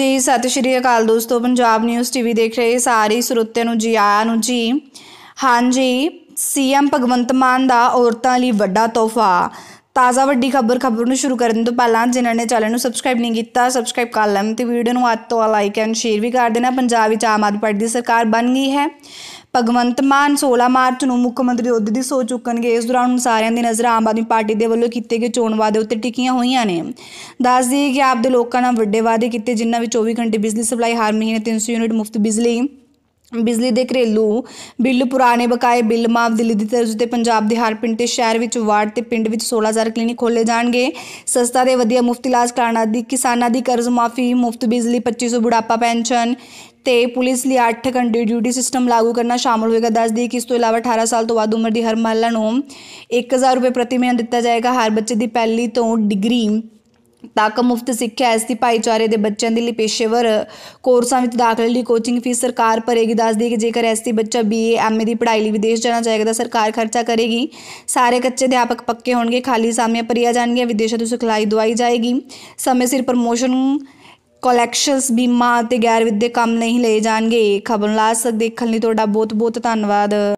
ਜੀ ਸਤਿ ਸ਼੍ਰੀ ਅਕਾਲ ਦੋਸਤੋ ਪੰਜਾਬ ਨਿਊਜ਼ ਟੀਵੀ ਦੇਖ ਰਹੇ ਸਾਰੇ ਸਰੋਤਿਆਂ ਨੂੰ ਜੀ ਆਇਆਂ ਨੂੰ ਜੀ ਹਾਂਜੀ ਸੀਐਮ ਭਗਵੰਤ ਮਾਨ ਦਾ ਔਰਤਾਂ ਲਈ ਵੱਡਾ ਤੋਹਫਾ ਤਾਜ਼ਾ ਵੱਡੀ ਖਬਰ ਖਬਰ ਨੂੰ ਸ਼ੁਰੂ ਕਰਨ ਤੋਂ ਪਹਿਲਾਂ ਜਿਨ੍ਹਾਂ ਨੇ ਚੈਨਲ ਨੂੰ ਸਬਸਕ੍ਰਾਈਬ ਨਹੀਂ ਕੀਤਾ ਸਬਸਕ੍ਰਾਈਬ ਕਰ ਲੈਣ ਤੇ ਵੀਡੀਓ ਨੂੰ ਅੱਜ ਤੋਂ ਲਾਈਕ ਐਂਡ ਸ਼ੇਅਰ ਵੀ ਕਰ ਦੇਣਾ ਪੰਜਾਬ ਵਿੱਚ ਆਮ ਆਦਮੀ ਪਾਰਟੀ ਦੀ ਸਰਕਾਰ ਬਣ ਗਈ ਹੈ ਭਗਵੰਤ ਮਾਨ 16 ਮਾਰਚ ਨੂੰ ਮੁੱਖ ਮੰਤਰੀ ਅਹੁਦੇ ਦੀ ਸਹੁੰ ਚੁੱਕਣਗੇ ਇਸ ਦੌਰਾਨ ਸਾਰਿਆਂ ਦੀ ਨਜ਼ਰ ਆਮ ਆਦਮੀ ਪਾਰਟੀ ਦੇ ਵੱਲੋਂ ਕੀਤੇ ਗਏ ਚੋਣ ਵਾਅਦੇ ਉੱਤੇ ਟਿਕੀਆਂ ਹੋਈਆਂ ਨੇ ਦੱਸ ਦਈਏ ਕਿ ਆਪ ਦੇ ਲੋਕਾਂ ਨਾਲ ਵੱਡੇ ਵਾਅਦੇ ਕੀਤੇ ਜਿਨ੍ਹਾਂ ਵਿੱਚ 24 ਘੰਟੇ ਬਿਜਲੀ ਸਪਲਾਈ ਹਰ ਮਹੀਨੇ 300 ਯੂਨਿਟ ਮੁਫਤ ਬਿਜਲੀ ਬਿਜਲੀ ਦੇ ਘਰੇਲੂ ਬਿੱਲ ਪੁਰਾਣੇ ਬਕਾਏ ਬਿੱਲ ਮਾਫ ਦਿੱਲੀ ਦੀ ਤਰਜ਼ ਤੇ ਪੰਜਾਬ ਦੇ ਹਰ ਪਿੰਡ ਤੇ ਸ਼ਹਿਰ ਵਿੱਚ ਵਾਰਡ ਤੇ ਪਿੰਡ ਵਿੱਚ 16000 ਕਲੀਨਿਕ ਖੋਲੇ ਜਾਣਗੇ ਸਸਤਾ ਤੇ ਵਧੀਆ ਮੁਫਤ ਇਲਾਜ ਕਰਾਣਾ ਦੀ ਕਿਸਾਨਾਂ ਦੀ ਕਰਜ਼ ਮਾਫੀ ਮੁਫਤ ਬਿਜਲੀ 2500 ਬੁਢਾਪਾ ਪੈਨਸ਼ਨ ਤੇ ਪੁਲਿਸ ਲਈ 8 ਘੰਟੇ ਡਿਊਟੀ ਸਿਸਟਮ ਲਾਗੂ ਕਰਨਾ ਸ਼ਾਮਲ ਹੋਏਗਾ ਦੱਸ ਦਈਏ ਕਿ ਇਸ ਤੋਂ ਇਲਾਵਾ 18 ਸਾਲ ਤੋਂ ਵੱਧ ਉਮਰ ਦੀ ਹਰ ਮਹਿਲਾ ਨੂੰ 1000 ਰੁਪਏ ਪ੍ਰਤੀ ਮਹੀਨਾ ਦਿੱਤਾ ਜਾਏਗਾ ਹਰ ਬੱਚੇ ਦੀ ਪਹਿਲੀ ਤੋਂ ਡਿਗਰੀ ਕਿ ਮੁਫਤ ਸਿੱਖਿਆ ਐਸਟੀ ਭਾਈਚਾਰੇ ਦੇ ਬੱਚਿਆਂ ਦੇ ਲਈ ਪੇਸ਼ੇਵਰ ਕੋਰਸਾਂ ਵਿੱਚ ਦਾਖਲੇ ਲਈ ਕੋਚਿੰਗ ਫੀਸ ਸਰਕਾਰ ਭਰੇਗੀ ਦੱਸਦੀ ਕਿ ਜੇਕਰ ਐਸਟੀ ਬੱਚਾ ਬੀਏ ਐਮਏ ਦੀ ਪੜ੍ਹਾਈ ਲਈ ਵਿਦੇਸ਼ ਜਾਣਾ ਚਾਹੇਗਾ ਤਾਂ ਸਰਕਾਰ ਖਰਚਾ ਕਰੇਗੀ ਸਾਰੇ ਕੱਚੇ ਅਧਿਆਪਕ ਪੱਕੇ ਹੋਣਗੇ ਖਾਲੀ ਸਾਮੀਆਂ ਭਰੀਆਂ ਜਾਣਗੀਆਂ ਵਿਦੇਸ਼ਾਂ ਤੋਂ ਸਿਖਲਾਈ ਦਵਾਈ ਜਾਏਗੀ ਸਮੇਂ ਸਿਰ ਪ੍ਰਮੋਸ਼ਨ ਕਲੈਕਸ਼ਨਸ ਬੀਮਾ ਤੇ ਗੈਰ ਵਿਦਿਅਕ ਕੰਮ ਨਹੀਂ ਲਏ ਜਾਣਗੇ ਖਬਰ ਲਾਸ ਦੇਖਣ ਲਈ ਤੁਹਾਡਾ ਬਹੁਤ ਬਹੁਤ ਧੰਨਵਾਦ